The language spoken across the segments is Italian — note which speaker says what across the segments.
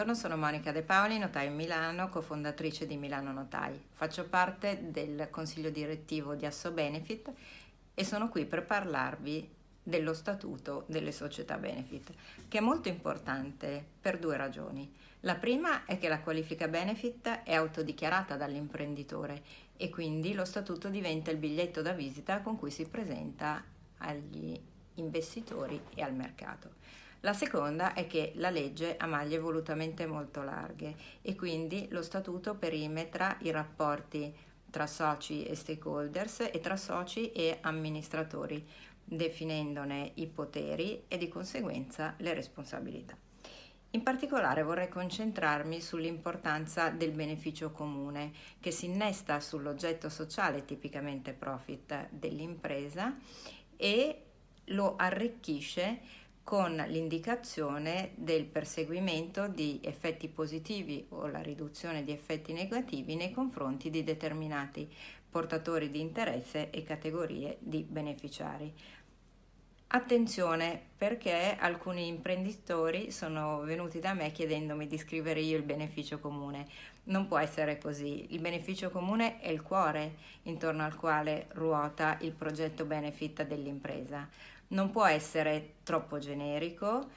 Speaker 1: Buongiorno, sono Monica De Paoli, notaio in Milano, cofondatrice di Milano Notai. Faccio parte del consiglio direttivo di Asso Benefit e sono qui per parlarvi dello statuto delle società benefit, che è molto importante per due ragioni. La prima è che la qualifica benefit è autodichiarata dall'imprenditore e quindi lo statuto diventa il biglietto da visita con cui si presenta agli investitori e al mercato. La seconda è che la legge ha maglie volutamente molto larghe e quindi lo statuto perimetra i rapporti tra soci e stakeholders e tra soci e amministratori, definendone i poteri e di conseguenza le responsabilità. In particolare vorrei concentrarmi sull'importanza del beneficio comune che si innesta sull'oggetto sociale tipicamente profit dell'impresa e lo arricchisce con l'indicazione del perseguimento di effetti positivi o la riduzione di effetti negativi nei confronti di determinati portatori di interesse e categorie di beneficiari. Attenzione perché alcuni imprenditori sono venuti da me chiedendomi di scrivere io il beneficio comune. Non può essere così. Il beneficio comune è il cuore intorno al quale ruota il progetto benefit dell'impresa. Non può essere troppo generico,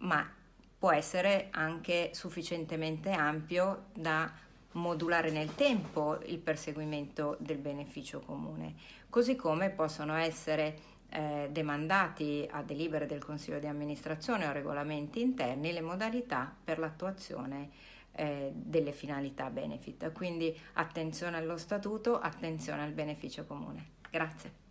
Speaker 1: ma può essere anche sufficientemente ampio da modulare nel tempo il perseguimento del beneficio comune, così come possono essere eh, demandati a delibere del Consiglio di amministrazione o regolamenti interni le modalità per l'attuazione eh, delle finalità benefit. Quindi attenzione allo statuto, attenzione al beneficio comune. Grazie.